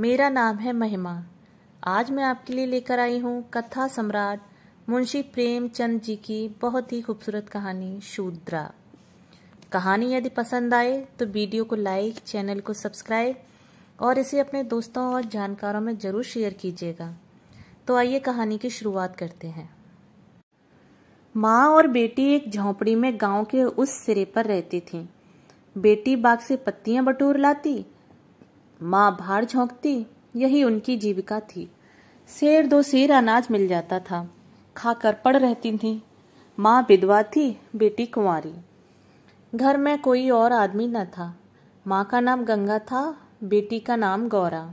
मेरा नाम है महिमा आज मैं आपके लिए लेकर आई हूँ कथा सम्राट मुंशी प्रेमचंद जी की बहुत ही खूबसूरत कहानी शूद्रा कहानी यदि पसंद आए तो वीडियो को लाइक चैनल को सब्सक्राइब और इसे अपने दोस्तों और जानकारों में ज़रूर शेयर कीजिएगा तो आइए कहानी की शुरुआत करते हैं माँ और बेटी एक झोंपड़ी में गांव के उस सिरे पर रहती थीं। बेटी बाग से पत्तियां बटोर लाती माँ भार झोंकती यही उनकी जीविका थी शेर दो शेर अनाज मिल जाता था खाकर पड़ रहती थी माँ विधवा थी बेटी कुंवारी घर में कोई और आदमी न था माँ का नाम गंगा था बेटी का नाम गौरा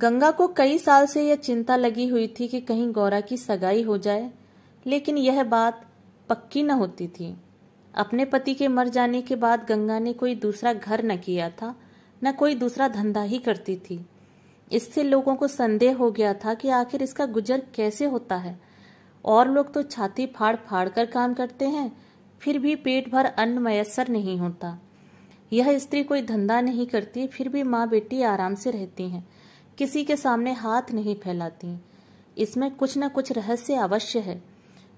गंगा को कई साल से यह चिंता लगी हुई थी कि कहीं गौरा की सगाई हो जाए लेकिन यह बात पक्की न होती थी अपने पति के मर जाने के बाद गंगा ने कोई दूसरा घर न किया था न कोई दूसरा धंधा ही करती थी इससे लोगों को संदेह हो गया था कि आखिर इसका गुजर कैसे होता है और लोग तो छाती फाड़ फाड़ कर काम करते हैं फिर भी पेट भर अन्न मयसर नहीं होता यह स्त्री कोई धंधा नहीं करती फिर भी माँ बेटी आराम से रहती हैं किसी के सामने हाथ नहीं फैलाती इसमें कुछ न कुछ रहस्य अवश्य है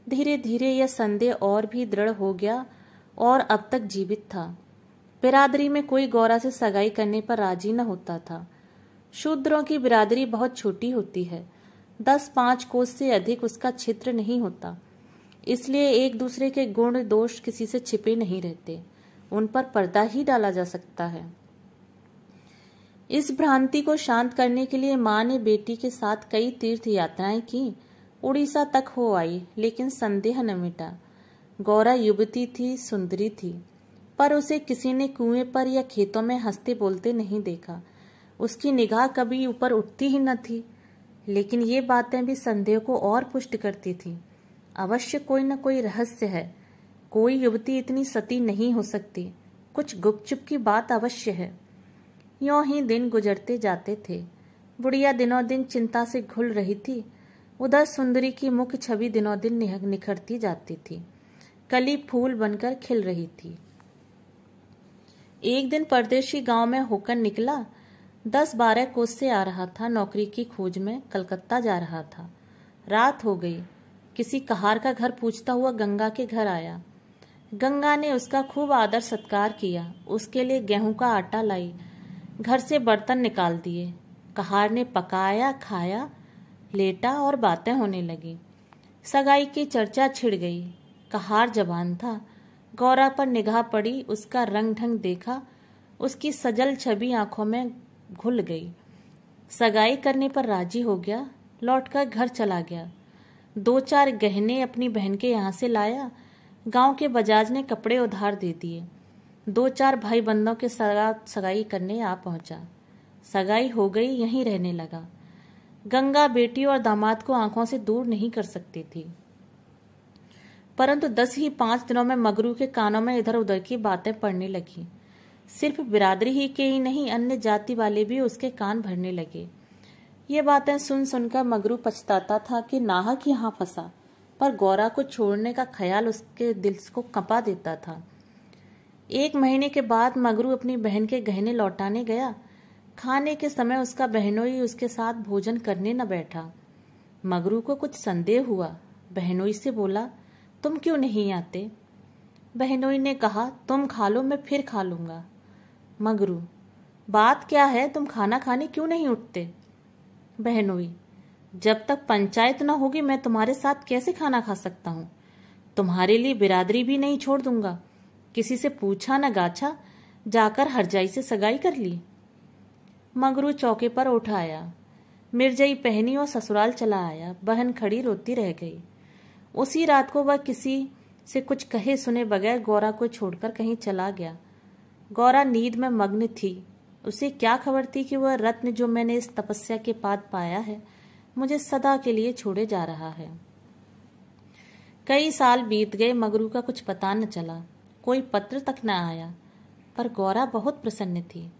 धीरे धीरे यह संदेह और भी दृढ़ हो गया और अब तक जीवित था बिरादरी में कोई गौरा से सगाई करने पर राजी न होता था शूद्रों की बिरादरी बहुत छोटी होती है दस पांच कोस से अधिक उसका क्षेत्र नहीं होता इसलिए एक दूसरे के गुण दोष किसी से छिपे नहीं रहते उन पर पर्दा ही डाला जा सकता है इस भ्रांति को शांत करने के लिए मां ने बेटी के साथ कई तीर्थ यात्राएं की उड़ीसा तक हो आई लेकिन संदेह न मिटा गौरा युवती थी सुंदरी थी पर उसे किसी ने कुएं पर या खेतों में हंसते बोलते नहीं देखा उसकी निगाह कभी ऊपर उठती ही न थी लेकिन ये बातें भी संदेह को और पुष्ट करती थी अवश्य कोई न कोई रहस्य है कोई युवती इतनी सती नहीं हो सकती कुछ गुपचुप की बात अवश्य है यो ही दिन गुजरते जाते थे बुढ़िया दिनों दिन चिंता से घुल रही थी उधर सुंदरी की मुख्य छवि दिनों दिन निखरती जाती थी कली फूल बनकर खिल रही थी एक दिन परदेशी गांव में होकर निकला दस बारह कोस से आ रहा था नौकरी की खोज में कलकत्ता जा रहा था रात हो गई किसी कहार का घर पूछता हुआ गंगा के घर आया गंगा ने उसका खूब आदर सत्कार किया उसके लिए गेहूं का आटा लाई घर से बर्तन निकाल दिए कहार ने पकाया खाया लेटा और बातें होने लगी सगाई की चर्चा छिड़ गई कहार जवान था गौरा पर निगाह पड़ी उसका रंग ढंग देखा उसकी सजल छवि आंखों में घुल गई सगाई करने पर राजी हो गया लौटकर घर चला गया दो चार गहने अपनी बहन के यहाँ से लाया गांव के बजाज ने कपड़े उधार दे दिए दो चार भाई बंदों के सगाई करने आ पहुंचा सगाई हो गई यहीं रहने लगा गंगा बेटी और दामाद को आंखों से दूर नहीं कर सकती थी परंतु दस ही पांच दिनों में मगरू के कानों में इधर उधर की बातें पड़ने लगी सिर्फ बिरादरी ही के ही नहीं अन्य जाति वाले भी उसके कान भरने लगे ये बातें सुन सुनकर मगरू पछताता था कि नाहक यहाँ फंसा पर गौरा को छोड़ने का ख्याल उसके दिल को कंपा देता था एक महीने के बाद मगरू अपनी बहन के गहने लौटाने गया खाने के समय उसका बहनोई उसके साथ भोजन करने न बैठा मगरू को कुछ संदेह हुआ बहनोई से बोला तुम क्यों नहीं आते बहनोई ने कहा तुम खा लो मैं फिर खा लूंगा मगरू बात क्या है तुम खाना खाने क्यों नहीं उठते बहनोई जब तक पंचायत ना होगी मैं तुम्हारे साथ कैसे खाना खा सकता हूँ तुम्हारे लिए बिरादरी भी नहीं छोड़ दूंगा किसी से पूछा न गाछा जाकर हरजाई से सगाई कर ली मगरू चौके पर उठाया मिर्जई पहनी और ससुराल चला आया बहन खड़ी रोती रह गई उसी रात को वह किसी से कुछ कहे सुने बगैर गौरा को छोड़कर कहीं चला गया गौरा नींद में मग्न थी उसे क्या खबर थी कि वह रत्न जो मैंने इस तपस्या के बाद पाया है मुझे सदा के लिए छोड़े जा रहा है कई साल बीत गए मगरू का कुछ पता न चला कोई पत्र तक न आया पर गौरा बहुत प्रसन्न थी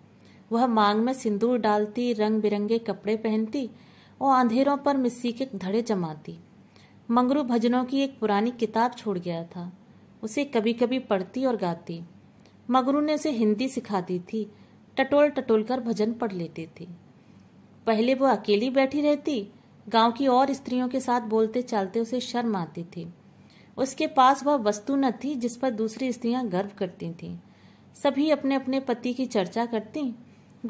वह मांग में सिंदूर डालती रंग बिरंगे कपड़े पहनती और अंधेरों पर मिस्सी के धड़े जमाती मंगरू भजनों की एक पुरानी किताब छोड़ गया था उसे कभी कभी पढ़ती और गाती मगरू ने उसे हिंदी सिखाती थी टटोल टटोल कर भजन पढ़ लेती थी पहले वो अकेली बैठी रहती गांव की और स्त्रियों के साथ बोलते चालते उसे शर्म आती थी उसके पास वह वस्तु न थी जिस पर दूसरी स्त्रियां गर्व करती थीं सभी अपने अपने पति की चर्चा करती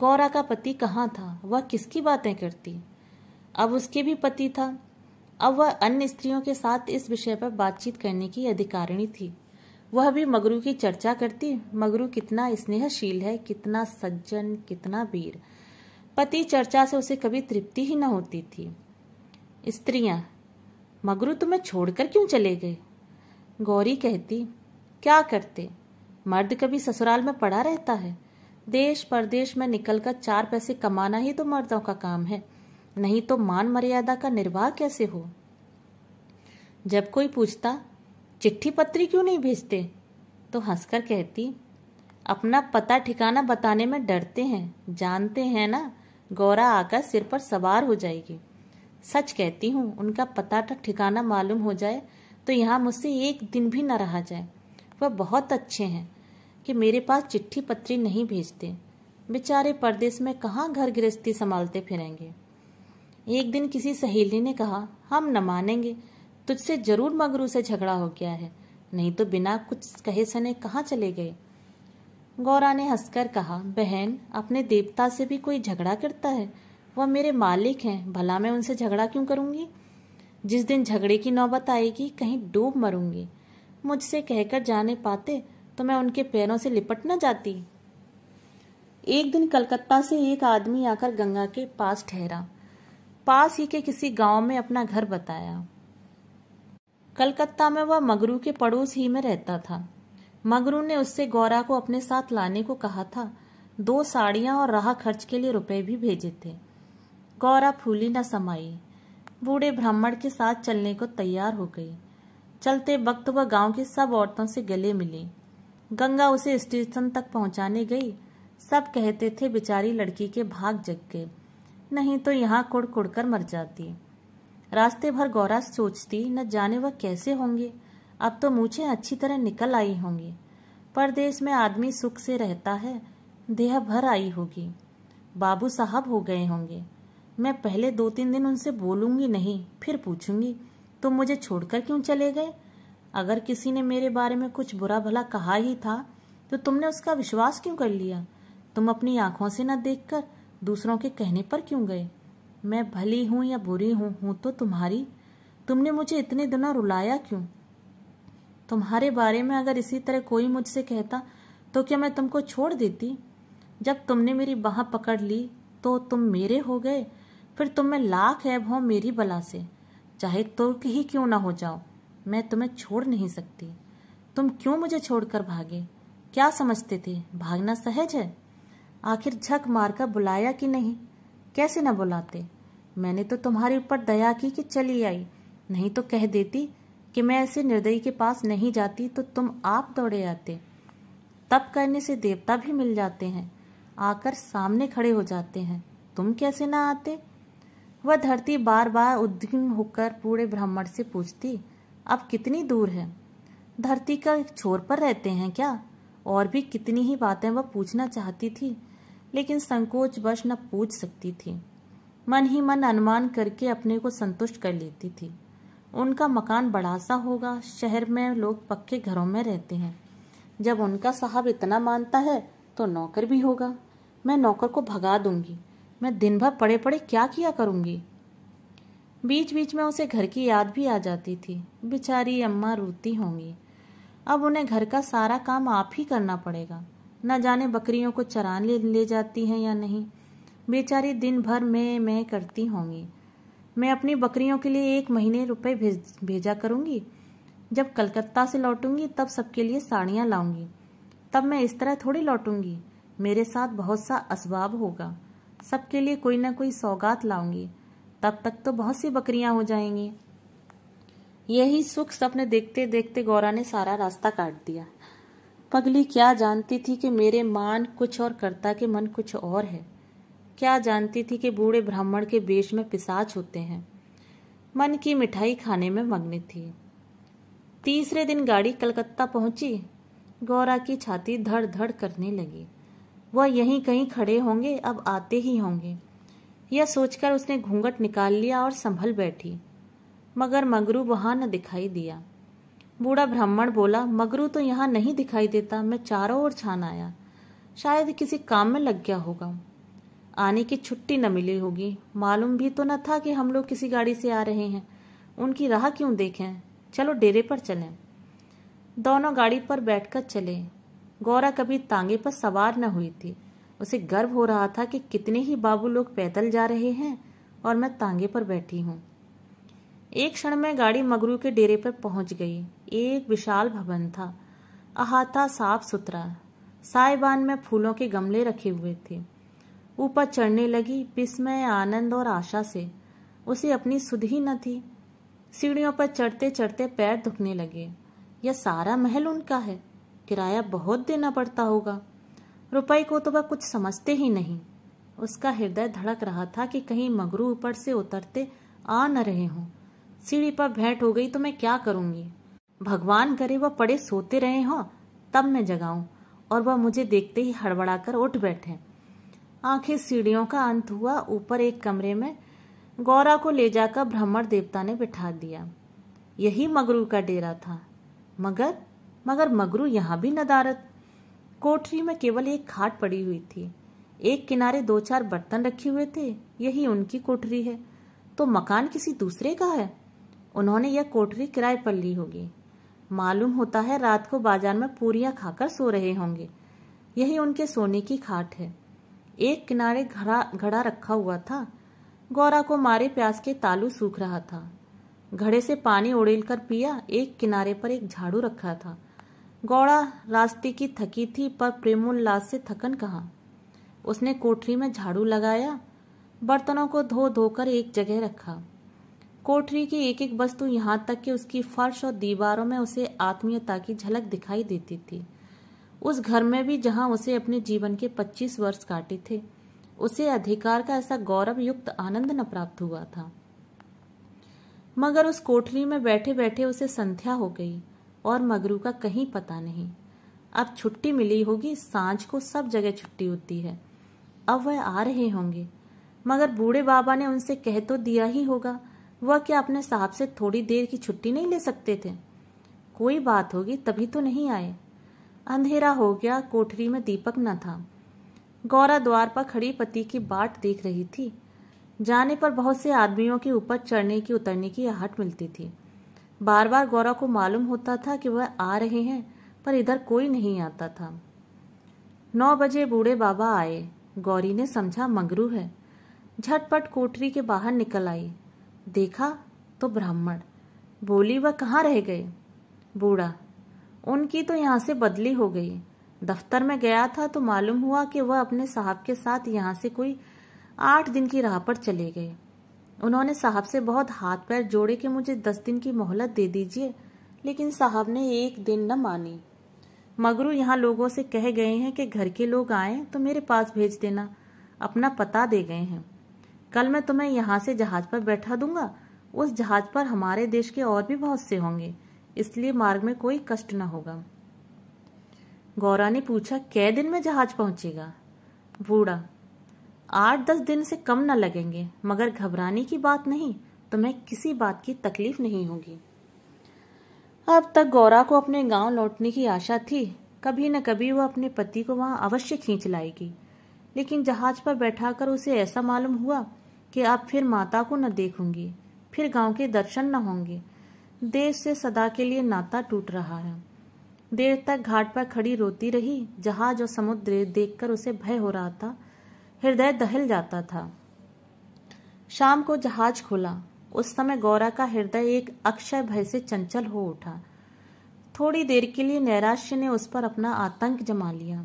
गौरा का पति कहाँ था वह किसकी बातें करती अब उसके भी पति था अब वह अन्य स्त्रियों के साथ इस विषय पर बातचीत करने की अधिकारिणी थी वह भी मगरू की चर्चा करती मगरू कितना स्नेहशील है कितना सज्जन कितना वीर पति चर्चा से उसे कभी तृप्ति ही न होती थी स्त्रियां मगरू तुम्हें छोड़कर क्यों चले गए गौरी कहती क्या करते मर्द कभी ससुराल में पड़ा रहता है देश परदेश में निकलकर चार पैसे कमाना ही तो मर्दों का काम है नहीं तो मान मर्यादा का निर्वाह कैसे हो जब कोई पूछता चिट्ठी पत्री क्यों नहीं भेजते तो हंसकर कहती अपना पता ठिकाना बताने में डरते हैं जानते हैं ना गौरा आकर सिर पर सवार हो जाएगी सच कहती हूँ उनका पता ठिकाना मालूम हो जाए तो यहाँ मुझसे एक दिन भी न रहा जाए वह बहुत अच्छे हैं कि मेरे पास चिट्ठी पत्री नहीं भेजते बेचारे परदेश में कहाँ घर गृहस्थी संभालते फिरेंगे एक दिन किसी सहेली ने कहा हम न मानेंगे तुझसे जरूर मगरू से झगड़ा हो गया है नहीं तो बिना कुछ कहे सने कहाँ चले गए गौरा ने हंसकर कहा बहन अपने देवता से भी कोई झगड़ा करता है वह मेरे मालिक हैं भला मैं उनसे झगड़ा क्यों करूंगी जिस दिन झगड़े की नौबत आएगी कहीं डूब मरूंगी मुझसे कहकर जाने पाते तो मैं उनके पैरों से लिपट न जाती एक दिन कलकत्ता से एक आदमी आकर गंगा के पास ठहरा पास ही के किसी गांव में अपना घर बताया कलकत्ता में वह मगरू के पड़ोस ही में रहता था मगरू ने उससे गौरा को अपने साथ लाने को कहा था दो साड़ियां और राह खर्च के लिए रुपए भी भेजे थे गौरा फूली न समाई बूढ़े ब्राह्मण के साथ चलने को तैयार हो गई चलते वक्त वह गांव की सब औरतों से गले मिली गंगा उसे स्टेशन तक पहुंचाने गई सब कहते थे बेचारी लड़की के भाग जग गए नहीं तो यहाँ कुड़ कुड़ कर मर जाती रास्ते भर गौरा सोचती न जाने वह कैसे होंगे अब तो मुझे अच्छी तरह निकल आई होंगी परदेश में आदमी सुख से रहता है देह भर आई होगी बाबू साहब हो गए होंगे मैं पहले दो तीन दिन उनसे बोलूंगी नहीं फिर पूछूंगी तुम तो मुझे छोड़कर क्यों चले गए अगर किसी ने मेरे बारे में कुछ बुरा भला कहा ही था तो तुमने उसका विश्वास क्यों कर लिया तुम अपनी आंखों से न देखकर दूसरों के कहने पर क्यों गए मैं भली हूं या बुरी हूं हूं तो तुम्हारी तुमने मुझे इतने दिनों रुलाया क्यों तुम्हारे बारे में अगर इसी तरह कोई मुझसे कहता तो क्या मैं तुमको छोड़ देती जब तुमने मेरी बाह पकड़ ली तो तुम मेरे हो गए फिर तुम में लाख ऐब हो मेरी बला से चाहे तुर्क ही क्यों ना हो जाओ मैं तुम्हें छोड़ नहीं सकती तुम क्यों मुझे छोड़कर भागे क्या समझते थे भागना सहज है आखिर झक मारकर बुलाया कि नहीं कैसे न बुलाते मैंने तो तुम्हारे ऊपर दया की कि चली आई नहीं तो कह देती कि मैं ऐसे निर्दयी के पास नहीं जाती तो तुम आप दौड़े आते तप करने से देवता भी मिल जाते हैं आकर सामने खड़े हो जाते हैं तुम कैसे ना आते वह धरती बार बार उद्विग्न होकर पूरे ब्राह्मण से पूछती अब कितनी दूर है धरती का एक छोर पर रहते हैं क्या और भी कितनी ही बातें वह पूछना चाहती थी लेकिन संकोच वश न पूछ सकती थी मन ही मन अनुमान करके अपने को संतुष्ट कर लेती थी उनका मकान बड़ा सा होगा शहर में लोग पक्के घरों में रहते हैं जब उनका साहब इतना मानता है तो नौकर भी होगा मैं नौकर को भगा दूंगी मैं दिन भर पड़े पड़े क्या किया करूंगी बीच बीच में उसे घर की याद भी आ जाती थी बेचारी अम्मा रोती होंगी अब उन्हें घर का सारा काम आप ही करना पड़ेगा न जाने बकरियों को चराने ले, ले जाती हैं या नहीं बेचारी दिन भर मैं मैं करती होंगी मैं अपनी बकरियों के लिए एक महीने रुपए भेज भेजा करूंगी जब कलकत्ता से लौटूंगी तब सबके लिए साड़ियां लाऊंगी तब मैं इस तरह थोड़ी लौटूंगी मेरे साथ बहुत सा असबाब होगा सबके लिए कोई ना कोई सौगात लाऊंगी तब तक तो बहुत सी बकरियां हो जाएंगी यही सुख सपने देखते देखते गौरा ने सारा रास्ता काट दिया पगली क्या जानती थी कि मेरे मान कुछ और कर्ता के मन कुछ और है क्या जानती थी कि बूढ़े ब्राह्मण के बेश में पिसाच होते हैं मन की मिठाई खाने में मग्न थी तीसरे दिन गाड़ी कलकत्ता पहुंची गौरा की छाती धड़ धड़ करने लगी वह यहीं कहीं खड़े होंगे अब आते ही होंगे यह सोचकर उसने घूंघट निकाल लिया और संभल बैठी मगर मगरू वहां न दिखाई दिया बूढ़ा ब्राह्मण बोला मगरू तो यहाँ नहीं दिखाई देता मैं चारों ओर छान आया शायद किसी काम में लग गया होगा आने की छुट्टी न मिली होगी मालूम भी तो न था कि हम लोग किसी गाड़ी से आ रहे हैं उनकी राह क्यों देखें चलो डेरे पर चलें दोनों गाड़ी पर बैठकर चले गौरा कभी तांगे पर सवार न हुई थी उसे गर्व हो रहा था कि कितने ही बाबू लोग पैदल जा रहे हैं और मैं तांगे पर बैठी हूँ एक क्षण में गाड़ी मगरू के डेरे पर पहुंच गई एक विशाल भवन था अहाता साफ सुथरा साइबान में फूलों के गमले रखे हुए थे ऊपर चढ़ने लगी विस्मय आनंद और आशा से उसे अपनी सुध ही न थी सीढ़ियों पर चढ़ते चढ़ते पैर दुखने लगे यह सारा महल उनका है किराया बहुत देना पड़ता होगा रुपये को तो वह कुछ समझते ही नहीं उसका हृदय धड़क रहा था कि कहीं मगरू ऊपर से उतरते आ न रहे हों सीढ़ी पर भेंट हो गई तो मैं क्या करूंगी भगवान करे वह पड़े सोते रहे हो तब मैं जगाऊं और वह मुझे देखते ही हड़बड़ाकर उठ बैठे आखिर सीढ़ियों का अंत हुआ ऊपर एक कमरे में गौरा को ले जाकर ब्राह्मण देवता ने बिठा दिया यही मगरू का डेरा था मगर मगर मगरू यहाँ भी नदारत कोठरी में केवल एक खाट पड़ी हुई थी एक किनारे दो चार बर्तन रखे हुए थे यही उनकी कोठरी है तो मकान किसी दूसरे का है उन्होंने यह कोठरी किराए पर ली होगी मालूम होता है रात को बाजार में पूरियां खाकर सो रहे होंगे यही उनके सोने की खाट है एक किनारे घड़ा घड़ा रखा हुआ था गौरा को मारे प्यास के तालू सूख रहा था घड़े से पानी उड़ेल कर पिया एक किनारे पर एक झाड़ू रखा था गौड़ा रास्ते की थकी थी पर प्रेमोल्लास से थकन कहा उसने कोठरी में झाड़ू लगाया बर्तनों को धो धोकर एक जगह रखा कोठरी की एक एक वस्तु यहाँ तक कि उसकी फर्श और दीवारों में उसे आत्मीयता की झलक दिखाई देती थी उस घर में भी जहाँ उसे अपने जीवन के 25 वर्ष काटे थे उसे अधिकार का ऐसा गौरव युक्त आनंद न प्राप्त हुआ था मगर उस कोठरी में बैठे बैठे उसे संध्या हो गई और मगरू का कहीं पता नहीं अब छुट्टी मिली होगी सांझ को सब जगह छुट्टी होती है अब वह आ रहे होंगे मगर बूढ़े बाबा ने उनसे कह तो दिया ही होगा वह क्या अपने साहब से थोड़ी देर की छुट्टी नहीं ले सकते थे कोई बात होगी तभी तो नहीं आए अंधेरा हो गया कोठरी में दीपक न था गौरा द्वार पर खड़ी पति की बाट देख रही थी जाने पर बहुत से आदमियों के ऊपर चढ़ने की उतरने की आहट मिलती थी बार बार गौरा को मालूम होता था कि वह आ रहे हैं पर इधर कोई नहीं आता था नौ बजे बूढ़े बाबा आए गौरी ने समझा मंगरू है झटपट कोठरी के बाहर निकल आई देखा तो ब्राह्मण बोली वह कहाँ रह गए बूढ़ा उनकी तो यहाँ से बदली हो गई दफ्तर में गया था तो मालूम हुआ कि वह अपने साहब के साथ यहाँ से कोई आठ दिन की राह पर चले गए उन्होंने साहब से बहुत हाथ पैर जोड़े कि मुझे दस दिन की मोहलत दे दीजिए लेकिन साहब ने एक दिन न मानी मगरू यहाँ लोगों से कह गए हैं कि घर के लोग आए तो मेरे पास भेज देना अपना पता दे गए हैं कल मैं तुम्हें यहाँ से जहाज पर बैठा दूंगा उस जहाज पर हमारे देश के और भी बहुत से होंगे इसलिए मार्ग में कोई कष्ट न होगा गौरा ने पूछा कै दिन में जहाज पहुंचेगा बूढ़ा आठ दस दिन से कम न लगेंगे मगर घबराने की बात नहीं तुम्हें किसी बात की तकलीफ नहीं होगी अब तक गौरा को अपने गांव लौटने की आशा थी कभी न कभी वह अपने पति को वहां अवश्य खींच लाएगी लेकिन जहाज पर बैठाकर उसे ऐसा मालूम हुआ कि अब फिर माता को न देखूंगी फिर गांव के दर्शन न होंगे देश से सदा के लिए नाता टूट रहा है देर तक घाट पर खड़ी रोती रही जहाज और समुद्र देखकर उसे भय हो रहा था हृदय दहल जाता था शाम को जहाज खुला उस समय गौरा का हृदय एक अक्षय भय से चंचल हो उठा थोड़ी देर के लिए नैराश्य ने उस पर अपना आतंक जमा लिया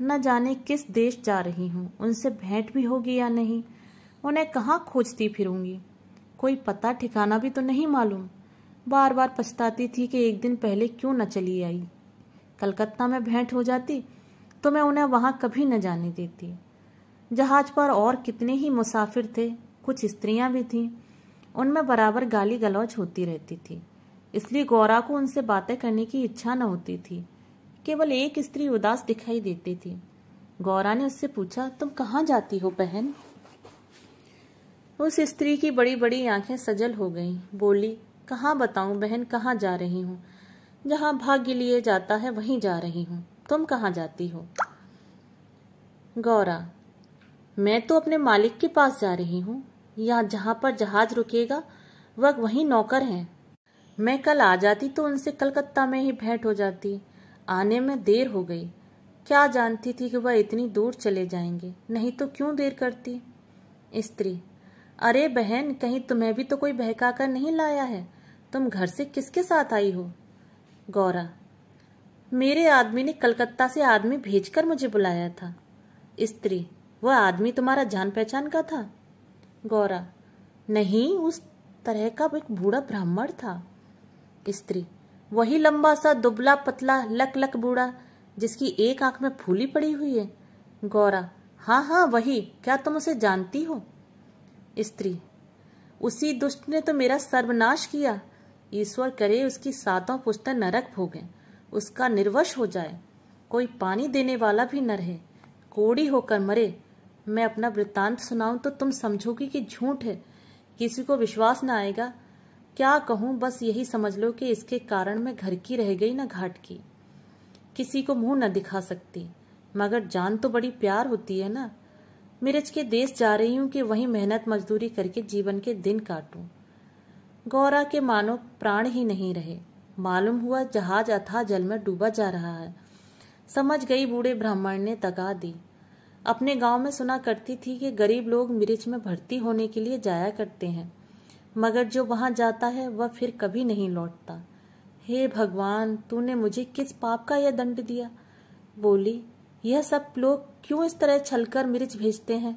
न जाने किस देश जा रही हूं उनसे भेंट भी होगी या नहीं उन्हें कहाँ खोजती फिरूंगी कोई पता ठिकाना भी तो नहीं मालूम बार बार पछताती थी कि एक दिन पहले क्यों न चली आई कलकत्ता में भेंट हो जाती तो मैं उन्हें वहाँ कभी न जाने देती जहाज पर और कितने ही मुसाफिर थे कुछ स्त्रियां भी थीं उनमें बराबर गाली गलौज होती रहती थी इसलिए गौरा को उनसे बातें करने की इच्छा न होती थी केवल एक स्त्री उदास दिखाई देती थी गौरा ने उससे पूछा तुम कहाँ जाती हो बहन उस स्त्री की बड़ी बड़ी आंखें सजल हो गईं बोली कहाँ बताऊं बहन कहाँ जा रही हूँ जहाँ भाग्य लिए जाता है वहीं जा रही हूँ तुम कहाँ जाती हो गौरा मैं तो अपने मालिक के पास जा रही हूँ या जहाँ पर जहाज रुकेगा वह वहीं नौकर हैं मैं कल आ जाती तो उनसे कलकत्ता में ही भेंट हो जाती आने में देर हो गई क्या जानती थी कि वह इतनी दूर चले जाएंगे नहीं तो क्यों देर करती स्त्री अरे बहन कहीं तुम्हें भी तो कोई बहका कर नहीं लाया है तुम घर से किसके साथ आई हो गौरा मेरे आदमी ने कलकत्ता से आदमी भेजकर मुझे बुलाया था स्त्री वह आदमी तुम्हारा जान पहचान का था गौरा नहीं उस तरह का एक बूढ़ा ब्राह्मण था स्त्री वही लंबा सा दुबला पतला लक लक बूढ़ा जिसकी एक आंख में फूली पड़ी हुई है गौरा हाँ हाँ वही क्या तुम उसे जानती हो स्त्री उसी दुष्ट ने तो मेरा सर्वनाश किया ईश्वर करे उसकी सातों पुस्तक नरक भोगे उसका निर्वश हो जाए कोई पानी देने वाला भी न रहे कोड़ी होकर मरे मैं अपना वृत्तांत सुनाऊं तो तुम समझोगी कि झूठ है किसी को विश्वास न आएगा क्या कहूं बस यही समझ लो कि इसके कारण मैं घर की रह गई ना घाट की किसी को मुंह न दिखा सकती मगर जान तो बड़ी प्यार होती है ना मिर्च के देश जा रही हूं कि वहीं मेहनत मजदूरी करके जीवन के दिन काटूं गौरा के मानो प्राण ही नहीं रहे मालूम हुआ जहाज अथा जल में डूबा जा रहा है समझ गई बूढ़े ब्राह्मण ने तगा दी अपने गांव में सुना करती थी कि गरीब लोग मिर्च में भर्ती होने के लिए जाया करते हैं मगर जो वहां जाता है वह फिर कभी नहीं लौटता हे भगवान तूने मुझे किस पाप का यह दंड दिया बोली यह सब लोग क्यों इस तरह छलकर मिर्च भेजते हैं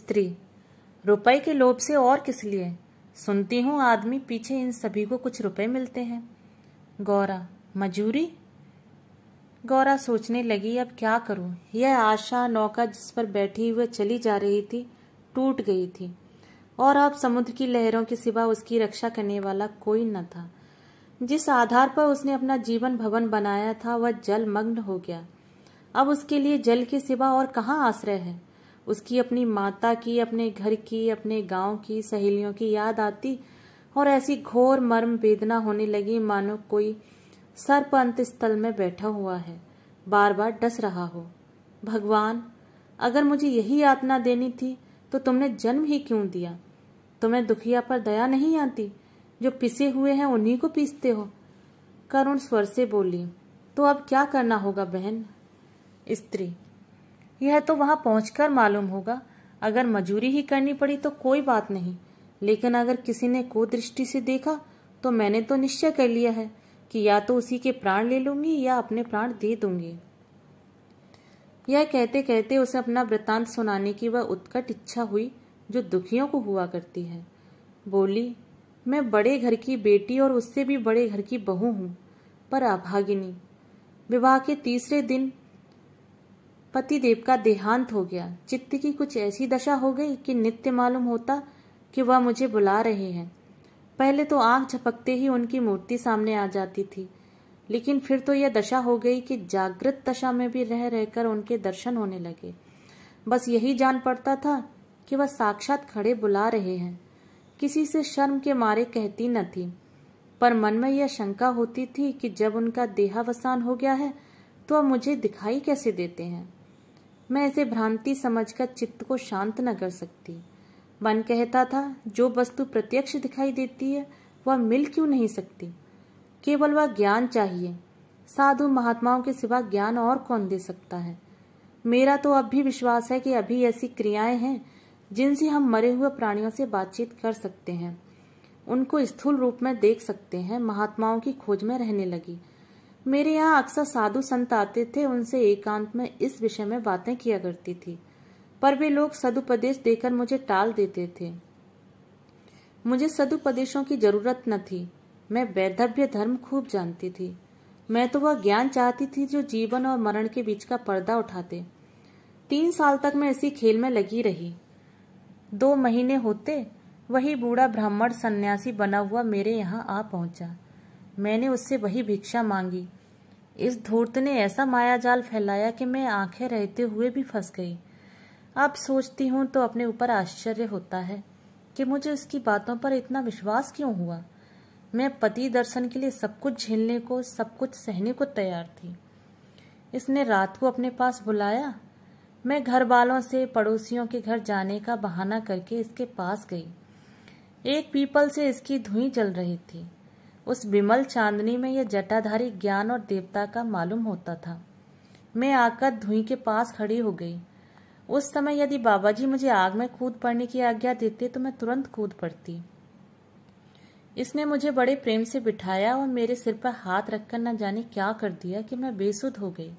स्त्री रुपए के लोभ से और किस लिए सुनती हूँ आदमी पीछे इन सभी को कुछ रुपए मिलते हैं गौरा मजूरी गौरा सोचने लगी अब क्या करूं यह आशा नौका जिस पर बैठी हुए चली जा रही थी टूट गई थी और अब समुद्र की लहरों के सिवा उसकी रक्षा करने वाला कोई न था जिस आधार पर उसने अपना जीवन भवन बनाया था वह जलमग्न हो गया अब उसके लिए जल के सिवा और कहाँ आश्रय है उसकी अपनी माता की अपने घर की अपने गांव की सहेलियों की याद आती और ऐसी घोर मर्म वेदना होने लगी मानो कोई सर्प अंत स्थल में बैठा हुआ है बार बार डस रहा हो भगवान अगर मुझे यही यातना देनी थी तो तुमने जन्म ही क्यों दिया तुम्हें दुखिया पर दया नहीं आती जो पिसे हुए हैं उन्हीं को पीसते हो करुण स्वर से बोली तो अब क्या करना होगा बहन स्त्री यह तो वहां पहुंचकर मालूम होगा अगर मजूरी ही करनी पड़ी तो कोई बात नहीं लेकिन अगर किसी ने कुदृष्टि से देखा तो मैंने तो निश्चय कर लिया है कि या तो उसी के प्राण ले लूंगी या अपने प्राण दे दूंगी यह कहते कहते उसे अपना वृतांत सुनाने की वह उत्कट इच्छा हुई जो दुखियों को हुआ करती है बोली मैं बड़े घर की बेटी और उससे भी बड़े घर की बहू हूं पर अभागिनी विवाह के तीसरे दिन पतिदेव का देहांत हो गया चित्त की कुछ ऐसी दशा हो गई कि नित्य मालूम होता कि वह मुझे बुला रहे हैं पहले तो आंख झपकते ही उनकी मूर्ति सामने आ जाती थी लेकिन फिर तो यह दशा हो गई कि जागृत दशा में भी रह रहकर उनके दर्शन होने लगे बस यही जान पड़ता था कि वह साक्षात खड़े बुला रहे हैं किसी से शर्म के मारे कहती न थी पर मन में यह शंका होती थी कि जब उनका देहावसान हो गया है तो अब मुझे दिखाई कैसे देते हैं मैं ऐसे भ्रांति समझकर चित्त को शांत न कर सकती मन कहता था जो वस्तु प्रत्यक्ष दिखाई देती है वह मिल क्यों नहीं सकती केवल वह ज्ञान चाहिए साधु महात्माओं के सिवा ज्ञान और कौन दे सकता है मेरा तो अब भी विश्वास है कि अभी ऐसी क्रियाएं हैं जिनसे हम मरे हुए प्राणियों से बातचीत कर सकते हैं उनको स्थूल रूप में देख सकते हैं महात्माओं की खोज में रहने लगी मेरे यहाँ अक्सर साधु संत आते थे उनसे एकांत में इस विषय में बातें किया करती थी पर वे लोग सदुपदेश देकर मुझे टाल देते थे मुझे सदुपदेशों की जरूरत न थी मैं वैधव्य धर्म खूब जानती थी मैं तो वह ज्ञान चाहती थी जो जीवन और मरण के बीच का पर्दा उठाते तीन साल तक मैं इसी खेल में लगी रही दो महीने होते वही बूढ़ा ब्राह्मण सन्यासी बना हुआ मेरे यहाँ आ पहुंचा मैंने उससे वही भिक्षा मांगी इस धूर्त ने ऐसा मायाजाल फैलाया कि मैं आंखें रहते हुए भी फंस गई आप सोचती हूँ तो अपने ऊपर आश्चर्य होता है कि मुझे उसकी बातों पर इतना विश्वास क्यों हुआ मैं पति दर्शन के लिए सब कुछ झेलने को सब कुछ सहने को तैयार थी इसने रात को अपने पास बुलाया मैं घर वालों से पड़ोसियों के घर जाने का बहाना करके इसके पास गई एक पीपल से इसकी धुई जल रही थी उस विमल चांदनी में यह जटाधारी ज्ञान और देवता का मालूम होता था मैं आकर धुई के पास खड़ी हो गई उस समय यदि बाबा जी मुझे आग में कूद पड़ने की आज्ञा देते तो मैं तुरंत कूद पड़ती इसने मुझे बड़े प्रेम से बिठाया और मेरे सिर पर हाथ रखकर न जाने क्या कर दिया कि मैं बेसुध हो गई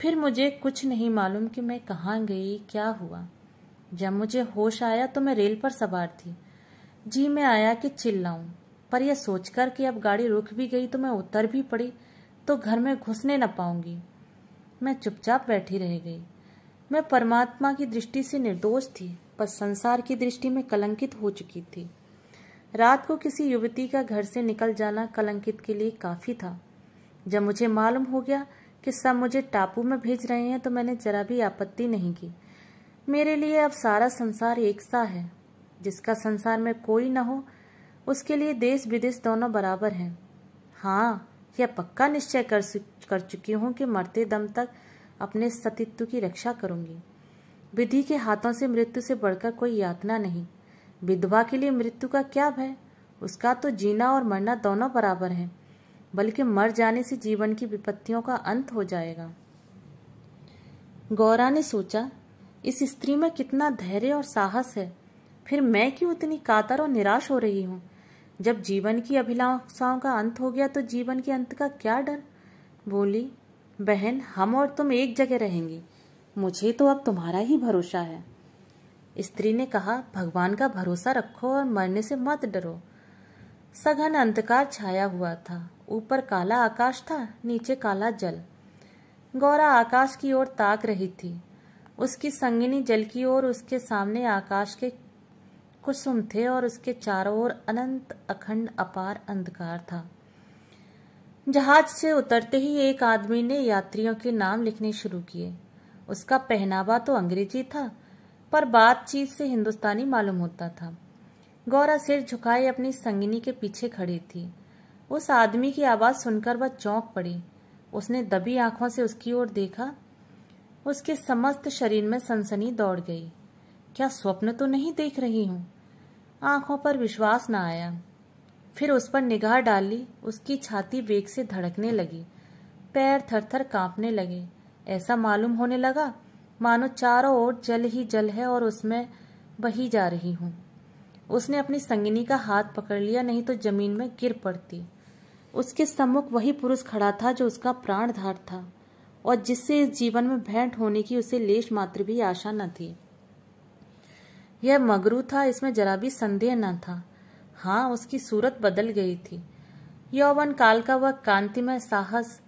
फिर मुझे कुछ नहीं मालूम कि मैं कहाँ गई क्या हुआ जब मुझे होश आया तो मैं रेल पर सवार थी जी मैं आया कि चिल्लाऊं पर यह सोचकर कि अब गाड़ी रुक भी गई तो मैं उतर भी पड़ी तो घर में घुसने न पाऊंगी मैं चुपचाप बैठी रह गई मैं परमात्मा की दृष्टि से निर्दोष थी पर संसार की दृष्टि में कलंकित हो चुकी थी रात को किसी युवती का घर से निकल जाना कलंकित के लिए काफी था जब मुझे मालूम हो गया कि सब मुझे टापू में भेज रहे हैं तो मैंने जरा भी आपत्ति नहीं की मेरे लिए अब सारा संसार एक सा है जिसका संसार में कोई ना हो उसके लिए देश विदेश दोनों बराबर हैं हाँ यह पक्का निश्चय कर कर चुकी हूँ कि मरते दम तक अपने सतीत्व की रक्षा करूंगी विधि के हाथों से मृत्यु से बढ़कर कोई यातना नहीं विधवा के लिए मृत्यु का क्या भय उसका तो जीना और मरना दोनों बराबर है बल्कि मर जाने से जीवन की विपत्तियों का अंत हो जाएगा गौरा ने सोचा इस स्त्री में कितना धैर्य और साहस है फिर मैं क्यों इतनी कातर और निराश हो रही हूँ जब जीवन की अभिलाषाओं का अंत हो गया तो जीवन के अंत का क्या डर बोली बहन हम और तुम एक जगह रहेंगी मुझे तो अब तुम्हारा ही भरोसा है स्त्री ने कहा भगवान का भरोसा रखो और मरने से मत डरो सघन अंधकार छाया हुआ था ऊपर काला आकाश था नीचे काला जल गौरा आकाश की ओर ताक रही थी उसकी संगिनी जल की ओर उसके सामने आकाश के कुसुम थे और उसके चारों ओर अनंत अखंड अपार अंधकार था जहाज से उतरते ही एक आदमी ने यात्रियों के नाम लिखने शुरू किए उसका पहनावा तो अंग्रेजी था पर बातचीत से हिंदुस्तानी मालूम होता था गौरा सिर झुकाए अपनी संगिनी के पीछे खड़ी थी उस आदमी की आवाज़ सुनकर वह चौंक पड़ी उसने दबी आंखों से उसकी ओर देखा उसके समस्त शरीर में सनसनी दौड़ गई क्या स्वप्न तो नहीं देख रही हूं आंखों पर विश्वास न आया फिर उस पर निगाह डाल ली उसकी छाती वेग से धड़कने लगी पैर थरथर कांपने लगे ऐसा मालूम होने लगा मानो चारों ओर जल ही जल है और उसमें बही जा रही हूं उसने अपनी संगिनी का हाथ पकड़ लिया नहीं तो जमीन में गिर पड़ती उसके सम्मुख वही पुरुष खड़ा था जो उसका प्राणधार था और जिससे इस जीवन में भेंट होने की उसे लेश मात्र भी आशा न थी यह मगरू था इसमें जरा भी संदेह न था हाँ उसकी सूरत बदल गई थी यौवन काल का वह कांतिमय साहस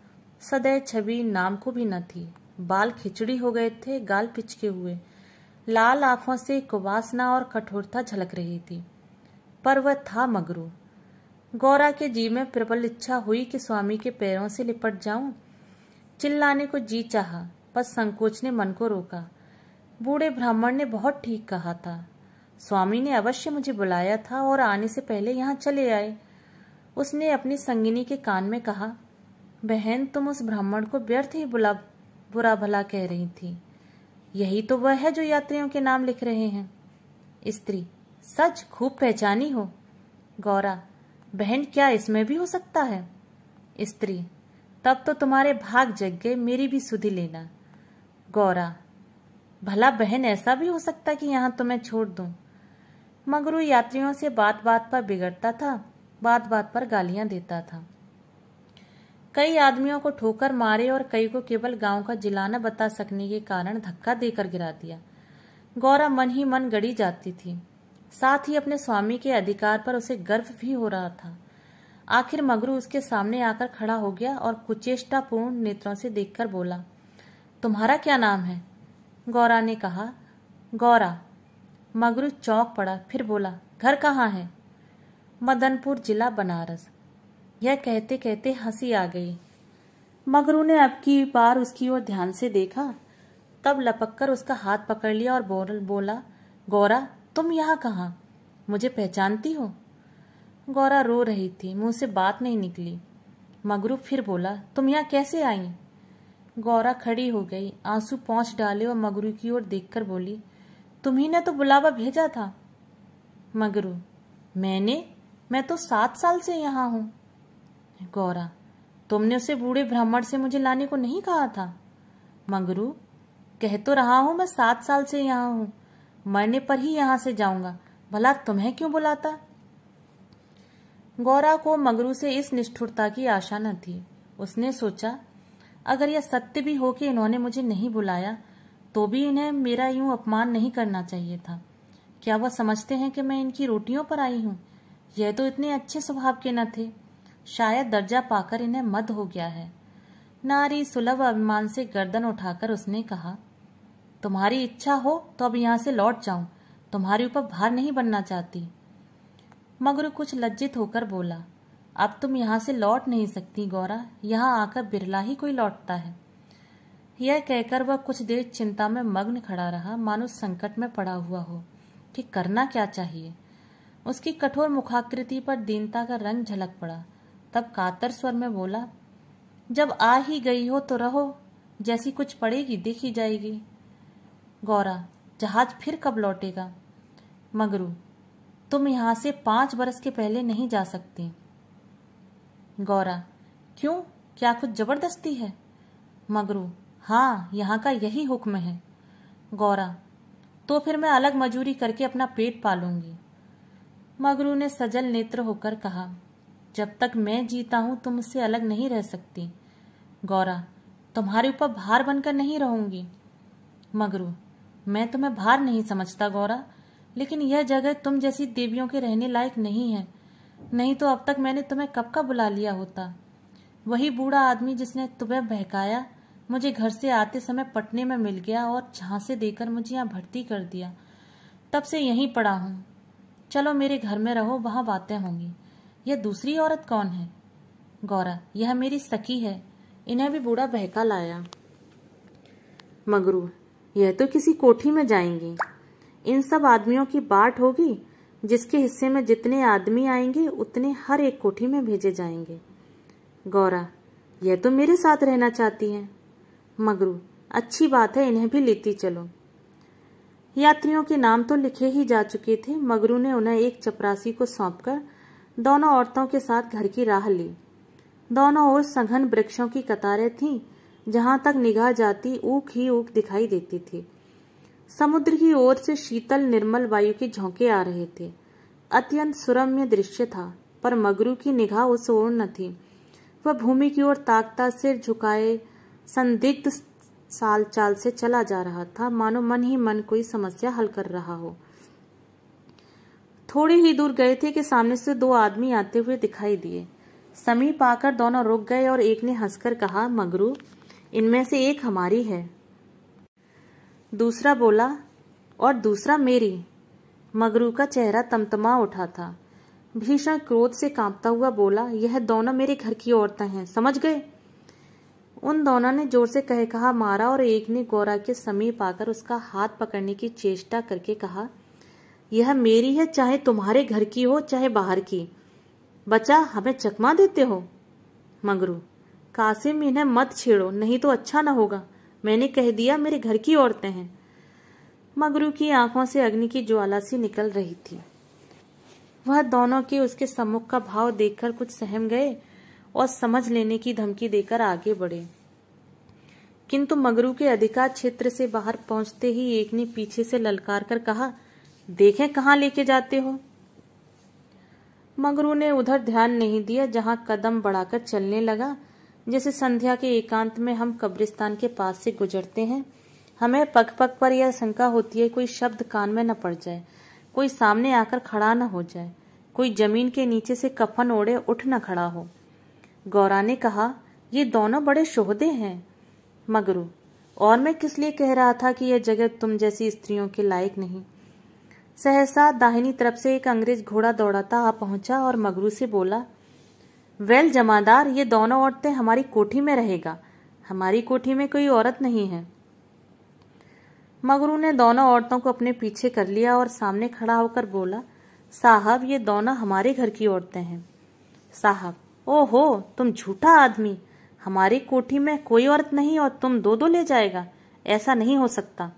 सदैव छवि नाम को भी न थी बाल खिचड़ी हो गए थे गाल पिचके हुए लाल आंखों से कुवासना और कठोरता झलक रही थी पर वह था मगरू गौरा के जी में प्रबल इच्छा हुई कि स्वामी के पैरों से लिपट जाऊं चिल्लाने को जी चाहा पर संकोच ने मन को रोका बूढ़े ब्राह्मण ने बहुत ठीक कहा था स्वामी ने अवश्य मुझे बुलाया था और आने से पहले यहाँ चले आए उसने अपनी संगिनी के कान में कहा बहन तुम उस ब्राह्मण को व्यर्थ ही बुला बुरा भला कह रही थी यही तो वह है जो यात्रियों के नाम लिख रहे हैं स्त्री सच खूब पहचानी हो गौरा बहन क्या इसमें भी हो सकता है स्त्री तब तो तुम्हारे भाग जग गए मेरी भी सुधी लेना गौरा भला बहन ऐसा भी हो सकता कि यहाँ तुम्हें तो छोड़ दू मगरू यात्रियों से बात बात पर बिगड़ता था बात बात पर गालियां देता था कई आदमियों को ठोकर मारे और कई को केवल गांव का जिलाना बता सकने के कारण धक्का देकर गिरा दिया गौरा मन ही मन गड़ी जाती थी साथ ही अपने स्वामी के अधिकार पर उसे गर्व भी हो रहा था आखिर मगरू उसके सामने आकर खड़ा हो गया और कुचेष्टापूर्ण नेत्रों से देखकर बोला तुम्हारा क्या नाम है गौरा ने कहा गौरा मगरू चौंक पड़ा फिर बोला घर कहाँ है मदनपुर जिला बनारस यह कहते कहते हंसी आ गई मगरू ने अब की बार उसकी ओर ध्यान से देखा तब लपक कर उसका हाथ पकड़ लिया और बोल बोला गौरा तुम यहाँ कहा मुझे पहचानती हो गौरा रो रही थी मुंह से बात नहीं निकली मगरू फिर बोला तुम यहाँ कैसे आई गौरा खड़ी हो गई आंसू पहुंच डाले और मगरू की ओर देखकर बोली तुम्ही ने तो बुलावा भेजा था मगरू मैंने मैं तो सात साल से यहाँ हूँ गौरा तुमने उसे बूढ़े ब्राह्मण से मुझे लाने को नहीं कहा था मंगरू कह तो रहा हूं मैं सात साल से यहाँ हूं मरने पर ही यहां से जाऊंगा भला तुम्हें क्यों बुलाता गौरा को मगरू से इस निष्ठुरता की आशा न थी उसने सोचा अगर यह सत्य भी हो कि इन्होंने मुझे नहीं बुलाया तो भी इन्हें मेरा यूं अपमान नहीं करना चाहिए था क्या वह समझते हैं कि मैं इनकी रोटियों पर आई हूं यह तो इतने अच्छे स्वभाव के न थे शायद दर्जा पाकर इन्हें मद हो गया है नारी सुलभ अभिमान से गर्दन उठाकर उसने कहा तुम्हारी इच्छा हो तो अब यहाँ से लौट जाऊं तुम्हारे ऊपर भार नहीं बनना चाहती मगर कुछ लज्जित होकर बोला अब तुम यहाँ से लौट नहीं सकती गौरा यहाँ आकर बिरला ही कोई लौटता है यह कहकर वह कुछ देर चिंता में मग्न खड़ा रहा मानो संकट में पड़ा हुआ हो कि करना क्या चाहिए उसकी कठोर मुखाकृति पर दीनता का रंग झलक पड़ा तब कातर स्वर में बोला जब आ ही गई हो तो रहो जैसी कुछ पड़ेगी देखी जाएगी गौरा जहाज फिर कब लौटेगा मगरू तुम यहां से पांच बरस के पहले नहीं जा सकती गौरा क्यों क्या कुछ जबरदस्ती है मगरू हाँ यहाँ का यही हुक्म है गौरा तो फिर मैं अलग मजूरी करके अपना पेट पालूंगी मगरू ने सजल नेत्र होकर कहा जब तक मैं जीता हूं तुम उससे अलग नहीं रह सकती गौरा तुम्हारे ऊपर भार बनकर नहीं रहूंगी मगरू मैं तुम्हें भार नहीं समझता गौरा लेकिन यह जगह तुम जैसी देवियों के रहने लायक नहीं है नहीं तो अब तक मैंने तुम्हें कब का बुला लिया होता वही बूढ़ा आदमी जिसने तुम्हें बहकाया मुझे घर से आते समय पटने में मिल गया और झांसे देकर मुझे यहाँ भर्ती कर दिया तब से यहीं पड़ा हूँ चलो मेरे घर में रहो वहां बातें होंगी यह दूसरी औरत कौन है गौरा यह मेरी सखी है इन्हें भी बूढ़ा बहका लाया मगरू यह तो किसी कोठी में जाएंगी इन सब आदमियों की बाट होगी जिसके हिस्से में जितने आदमी आएंगे उतने हर एक कोठी में भेजे जाएंगे गौरा यह तो मेरे साथ रहना चाहती है मगरू अच्छी बात है इन्हें भी लेती चलो यात्रियों के नाम तो लिखे ही जा चुके थे मगरू ने उन्हें एक चपरासी को सौंपकर दोनों औरतों के साथ घर की राह ली दोनों ओर सघन वृक्षों की कतारें थीं जहां तक निगाह जाती ऊक ही ऊक दिखाई देती थी समुद्र की ओर से शीतल निर्मल वायु के झोंके आ रहे थे अत्यंत सुरम्य दृश्य था पर मगरू की निगाह उस ओर न थी वह भूमि की ओर ताकता सिर झुकाए संदिग्ध साल चाल से चला जा रहा था मानो मन ही मन कोई समस्या हल कर रहा हो थोड़ी ही दूर गए थे कि सामने से दो आदमी आते हुए दिखाई दिए समीप आकर दोनों रुक गए और एक ने हंसकर कहा मगरू इनमें से एक हमारी है दूसरा बोला और दूसरा मेरी मगरू का चेहरा तमतमा उठा था भीषण क्रोध से कांपता हुआ बोला यह दोनों मेरे घर की औरतें हैं समझ गए उन दोनों ने जोर से कहे कहा मारा और एक ने गौरा के समीप आकर उसका हाथ पकड़ने की चेष्टा करके कहा यह मेरी है चाहे तुम्हारे घर की हो चाहे बाहर की बचा हमें चकमा देते हो मगरू कासिम इन्हें मत छेड़ो नहीं तो अच्छा ना होगा मैंने कह दिया मेरे घर की औरतें हैं मगरू की आंखों से अग्नि की ज्वाला सी निकल रही थी वह दोनों के उसके सम्मुख का भाव देखकर कुछ सहम गए और समझ लेने की धमकी देकर आगे बढ़े किंतु मगरू के अधिकार क्षेत्र से बाहर पहुंचते ही एक ने पीछे से ललकार कर कहा देखें कहाँ लेके जाते हो मगरू ने उधर ध्यान नहीं दिया जहां कदम बढ़ाकर चलने लगा जैसे संध्या के एकांत में हम कब्रिस्तान के पास से गुजरते हैं हमें पग पग पर यह शंका होती है कोई शब्द कान में न पड़ जाए कोई सामने आकर खड़ा न हो जाए कोई जमीन के नीचे से कफन ओढ़े उठ न खड़ा हो गौरा ने कहा ये दोनों बड़े शोहदे हैं मगरू और मैं किस लिए कह रहा था कि यह जगह तुम जैसी स्त्रियों के लायक नहीं सहसा दाहिनी तरफ से एक अंग्रेज घोड़ा दौड़ाता आ पहुंचा और मगरू से बोला वेल जमादार ये दोनों औरतें हमारी कोठी में रहेगा हमारी कोठी में कोई औरत नहीं है मगरू ने दोनों औरतों को अपने पीछे कर लिया और सामने खड़ा होकर बोला साहब ये दोनों हमारे घर की औरतें हैं साहब ओहो तुम झूठा आदमी हमारी कोठी में कोई औरत नहीं और तुम दो दो ले जाएगा ऐसा नहीं हो सकता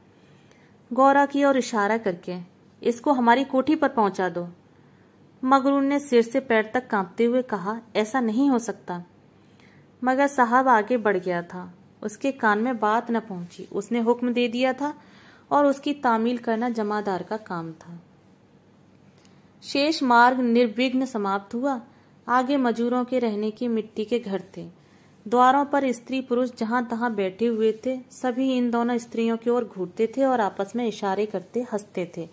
गौरा की ओर इशारा करके इसको हमारी कोठी पर पहुंचा दो मगरून ने सिर से पैर तक कांपते हुए कहा ऐसा नहीं हो सकता मगर साहब आगे बढ़ गया था उसके कान में बात न पहुंची उसने हुक्म दे दिया था और उसकी तामील करना जमादार का काम था शेष मार्ग निर्विघ्न समाप्त हुआ आगे मजूरों के रहने की मिट्टी के घर थे द्वारों पर स्त्री पुरुष जहां तहां बैठे हुए थे सभी इन दोनों स्त्रियों की ओर घूरते थे और आपस में इशारे करते हंसते थे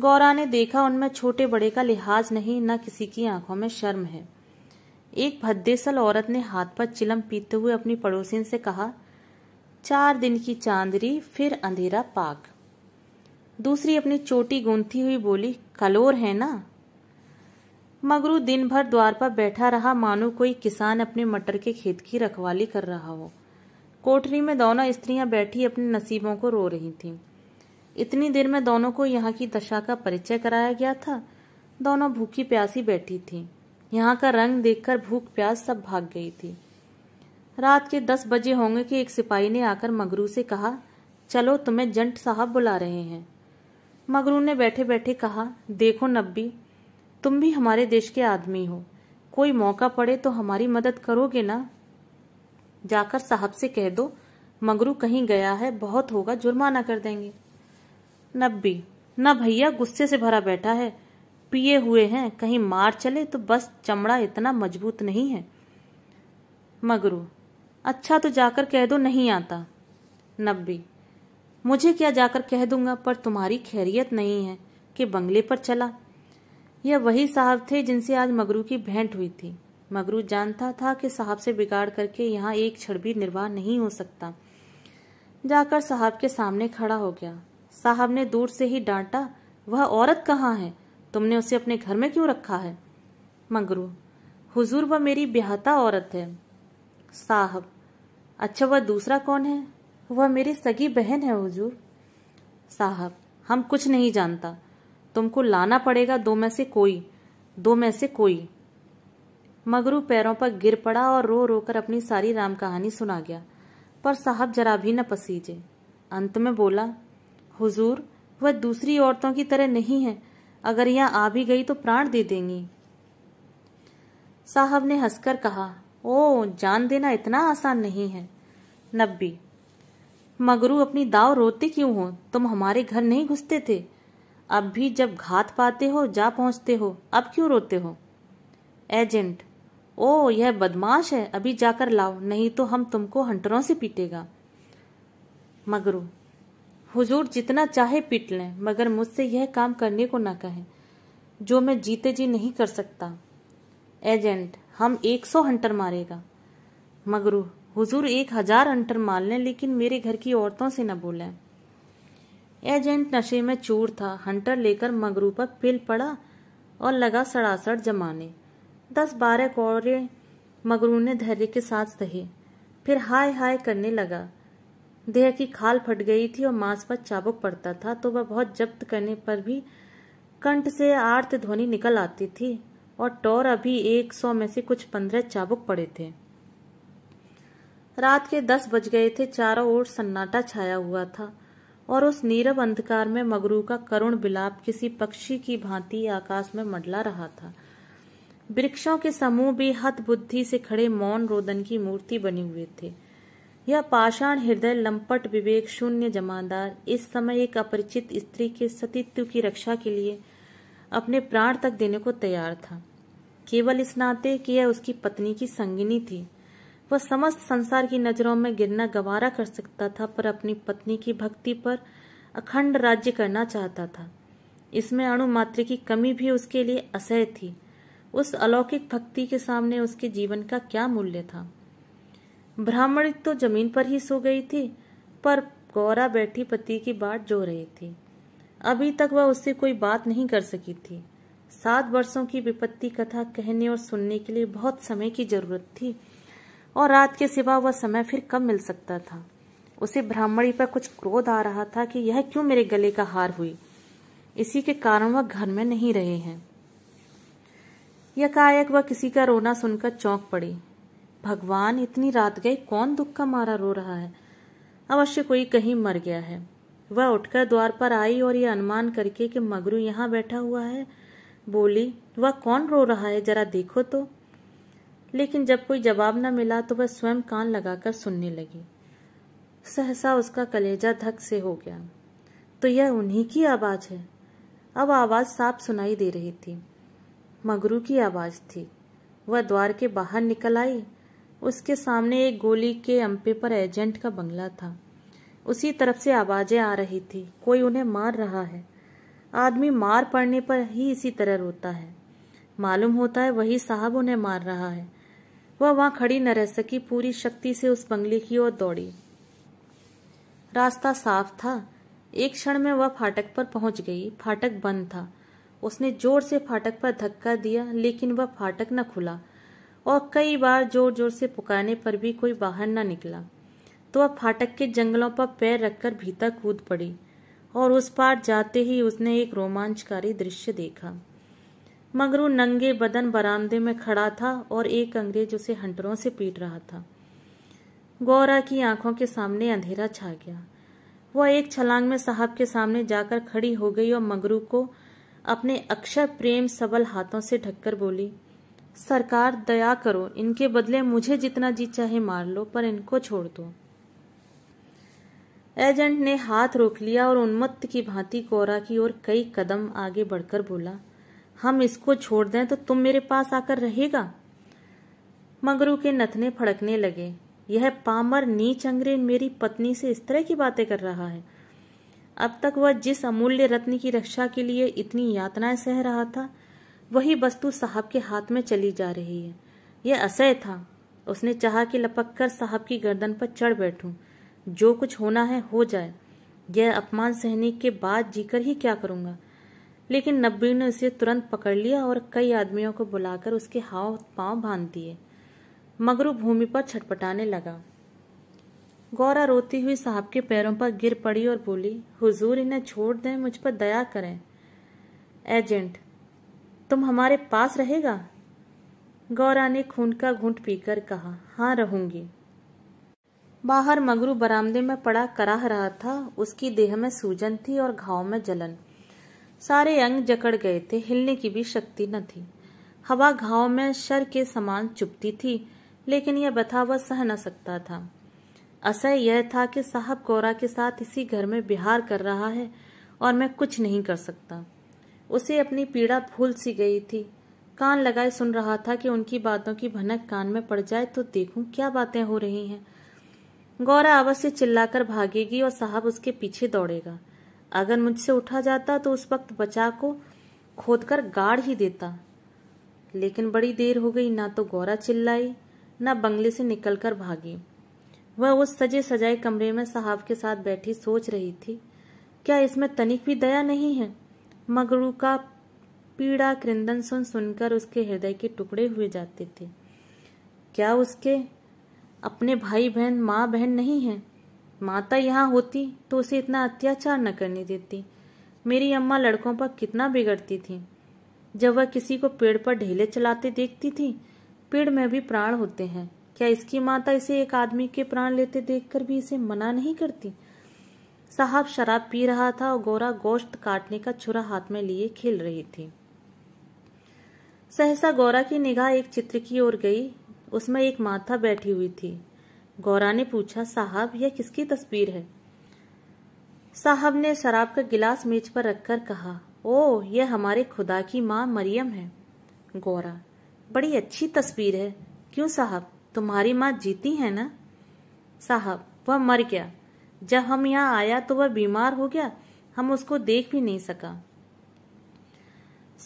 गौरा ने देखा उनमें छोटे बड़े का लिहाज नहीं न किसी की आंखों में शर्म है एक भद्देसल औरत ने हाथ पर चिलम पीते हुए अपनी पड़ोसी से कहा चार दिन की चांदरी फिर अंधेरा पाक दूसरी अपनी चोटी गूंथी हुई बोली कलोर है ना मगरू दिन भर द्वार पर बैठा रहा मानो कोई किसान अपने मटर के खेत की रखवाली कर रहा हो कोठरी में दोनों स्त्रियां बैठी अपने नसीबों को रो रही थीं। इतनी देर में दोनों को यहाँ की दशा का परिचय कराया गया था दोनों भूखी प्यासी बैठी थी यहाँ का रंग देखकर भूख प्यास सब भाग गई थी रात के दस बजे होंगे कि एक सिपाही ने आकर मगरू से कहा चलो तुम्हें जंट साहब बुला रहे हैं मगरू ने बैठे बैठे कहा देखो नब्बी तुम भी हमारे देश के आदमी हो कोई मौका पड़े तो हमारी मदद करोगे ना जाकर साहब से कह दो मगरू कहीं गया है बहुत होगा जुर्माना कर देंगे नब्बी ना भैया गुस्से से भरा बैठा है पिए हुए हैं कहीं मार चले तो बस चमड़ा इतना मजबूत नहीं है मगरू अच्छा तो जाकर कह दो नहीं आता नब्बी मुझे क्या जाकर कह दूंगा पर तुम्हारी खैरियत नहीं है कि बंगले पर चला यह वही साहब थे जिनसे आज मगरू की भेंट हुई थी मगरू जानता था कि साहब से बिगाड़ करके यहाँ एक छड़ भी निर्वाह नहीं हो सकता जाकर साहब के सामने खड़ा हो गया साहब ने दूर से ही डांटा वह औरत कहाँ है तुमने उसे अपने घर में क्यों रखा है मंगरू हुजूर वह मेरी ब्याहता औरत है साहब अच्छा वह दूसरा कौन है वह मेरी सगी बहन है हुजूर साहब हम कुछ नहीं जानता तुमको लाना पड़ेगा दो में से कोई दो में से कोई मगरू पैरों पर गिर पड़ा और रो रोकर अपनी सारी राम कहानी सुना गया पर साहब जरा भी न पसीजे अंत में बोला हुजूर वह दूसरी औरतों की तरह नहीं है अगर यहाँ आ भी गई तो प्राण दे देंगी साहब ने हंसकर कहा ओ जान देना इतना आसान नहीं है नब्बी मगरू अपनी दाव रोते क्यों हो तुम हमारे घर नहीं घुसते थे अब भी जब घात पाते हो जा पहुंचते हो अब क्यों रोते हो एजेंट ओ यह बदमाश है अभी जाकर लाओ नहीं तो हम तुमको हंटरों से पीटेगा मगरू हुजूर जितना चाहे पीट लें मगर मुझसे यह काम करने को ना कहें जो मैं जीते जी नहीं कर सकता एजेंट हम एक सौ हंटर मारेगा मगरू हुजूर एक हजार हंटर मार लें लेकिन मेरे घर की औरतों से न बोले एजेंट नशे में चूर था हंटर लेकर मगरू पर पिल पड़ा और लगा सड़ासड़ जमाने दस बारह कोड़े मगरू ने धैर्य के साथ सहे फिर हाय हाय करने लगा देह की खाल फट गई थी और मांस पर चाबुक पड़ता था तो वह बहुत जब्त करने पर भी कंठ से आर्त ध्वनि निकल आती थी और टोर अभी एक सौ में से कुछ पंद्रह चाबुक पड़े थे रात के दस बज गए थे चारों ओर सन्नाटा छाया हुआ था और उस नीरव अंधकार में मगरू का करुण बिलाप किसी पक्षी की भांति आकाश में मडला रहा था वृक्षों के समूह भी हत बुद्धि से खड़े मौन रोदन की मूर्ति बने हुए थे यह पाषाण हृदय लंपट विवेक शून्य जमादार इस समय एक अपरिचित स्त्री के सतीत्व की रक्षा के लिए अपने प्राण तक देने को तैयार था केवल इस नाते कि यह उसकी पत्नी की संगिनी थी वह समस्त संसार की नजरों में गिरना गवारा कर सकता था पर अपनी पत्नी की भक्ति पर अखंड राज्य करना चाहता था इसमें अणुमात्र की कमी भी उसके लिए असह्य थी उस अलौकिक भक्ति के सामने उसके जीवन का क्या मूल्य था ब्राह्मणी तो जमीन पर ही सो गई थी पर गौरा बैठी पति की बात जो रही थी अभी तक वह उससे कोई बात नहीं कर सकी थी सात वर्षों की विपत्ति कथा कहने और सुनने के लिए बहुत समय की जरूरत थी और रात के सिवा वह समय फिर कब मिल सकता था उसे ब्राह्मणी पर कुछ क्रोध आ रहा था कि यह क्यों मेरे गले का हार हुई इसी के कारण वह घर में नहीं रहे हैं यकायक वह किसी का रोना सुनकर चौंक पड़ी भगवान इतनी रात गई कौन दुख का मारा रो रहा है अवश्य कोई कहीं मर गया है वह उठकर द्वार पर आई और यह अनुमान करके कि मगरू यहाँ बैठा हुआ है बोली वह कौन रो रहा है जरा देखो तो लेकिन जब कोई जवाब न मिला तो वह स्वयं कान लगाकर सुनने लगी सहसा उसका कलेजा धक से हो गया तो यह उन्हीं की आवाज है अब आवाज साफ सुनाई दे रही थी मगरू की आवाज थी वह द्वार के बाहर निकल आई उसके सामने एक गोली के अम्पे पर एजेंट का बंगला था उसी तरफ से आवाज़ें आ रही थी कोई उन्हें मार रहा है आदमी मार पड़ने पर ही इसी तरह रोता है मालूम होता है वही साहब उन्हें मार रहा है वह वहां खड़ी न रह सकी पूरी शक्ति से उस बंगले की ओर दौड़ी रास्ता साफ था एक क्षण में वह फाटक पर पहुंच गई फाटक बंद था उसने जोर से फाटक पर धक्का दिया लेकिन वह फाटक न खुला और कई बार जोर जोर से पुकारने पर भी कोई बाहर ना निकला तो वह फाटक के जंगलों पर पैर रखकर भीतर कूद पड़ी और उस पार जाते ही उसने एक रोमांचकारी दृश्य देखा मगरू नंगे बदन बरामदे में खड़ा था और एक अंग्रेज उसे हंटरों से पीट रहा था गौरा की आंखों के सामने अंधेरा छा गया वह एक छलांग में साहब के सामने जाकर खड़ी हो गई और मगरू को अपने अक्षर प्रेम सबल हाथों से ढककर बोली सरकार दया करो इनके बदले मुझे जितना जी चाहे मार लो पर इनको छोड़ दो एजेंट ने हाथ रोक लिया और उन्मत्त की भांति कोरा की ओर कई कदम आगे बढ़कर बोला हम इसको छोड़ दें तो तुम मेरे पास आकर रहेगा मगरू के नथने फड़कने लगे यह पामर नीच अंग्रेज मेरी पत्नी से इस तरह की बातें कर रहा है अब तक वह जिस अमूल्य रत्न की रक्षा के लिए इतनी यातनाएं सह रहा था वही वस्तु साहब के हाथ में चली जा रही है यह असह था उसने चाहा कि लपक कर साहब की गर्दन पर चढ़ बैठूं जो कुछ होना है हो जाए यह अपमान सहने के बाद जीकर ही क्या करूंगा लेकिन नब्बी ने उसे तुरंत पकड़ लिया और कई आदमियों को बुलाकर उसके हाव पांव बांध दिए मगरू भूमि पर छटपटाने लगा गौरा रोती हुई साहब के पैरों पर गिर पड़ी और बोली हुजूर इन्हें छोड़ दें मुझ पर दया करें एजेंट तुम हमारे पास रहेगा गौरा ने खून का घूंट पीकर कहा हाँ रहूंगी बाहर मगरू बरामदे में पड़ा कराह रहा था उसकी देह में सूजन थी और घाव में जलन सारे अंग जकड़ गए थे हिलने की भी शक्ति न थी हवा घाव में शर के समान चुपती थी लेकिन यह बथा वह सह न सकता था असह यह था कि साहब गौरा के साथ इसी घर में बिहार कर रहा है और मैं कुछ नहीं कर सकता उसे अपनी पीड़ा भूल सी गई थी कान लगाए सुन रहा था कि उनकी बातों की भनक कान में पड़ जाए तो देखूं क्या बातें हो रही हैं गौरा अवश्य चिल्लाकर भागेगी और साहब उसके पीछे दौड़ेगा अगर मुझसे उठा जाता तो उस वक्त बचा को खोद कर गाड़ ही देता लेकिन बड़ी देर हो गई ना तो गौरा चिल्लाई ना बंगले से निकलकर भागी वह उस सजे सजाए कमरे में साहब के साथ बैठी सोच रही थी क्या इसमें तनिक भी दया नहीं है मगरू का पीड़ा क्रंदन सुन सुनकर उसके हृदय के टुकड़े हुए जाते थे क्या उसके अपने भाई बहन माँ बहन नहीं है माता यहाँ होती तो उसे इतना अत्याचार न करने देती मेरी अम्मा लड़कों पर कितना बिगड़ती थी जब वह किसी को पेड़ पर ढेले चलाते देखती थी पेड़ में भी प्राण होते हैं क्या इसकी माता इसे एक आदमी के प्राण लेते देखकर भी इसे मना नहीं करती साहब शराब पी रहा था और गोरा गोश्त काटने का छुरा हाथ में लिए खेल रही थी सहसा गौरा की निगाह एक चित्र की ओर गई उसमें एक माथा बैठी हुई थी गौरा ने पूछा साहब यह किसकी तस्वीर है साहब ने शराब का गिलास मेज पर रखकर कहा ओ यह हमारे खुदा की माँ मरियम है गौरा बड़ी अच्छी तस्वीर है क्यों साहब तुम्हारी माँ जीती है ना साहब वह मर गया जब हम यहाँ आया तो वह बीमार हो गया हम उसको देख भी नहीं सका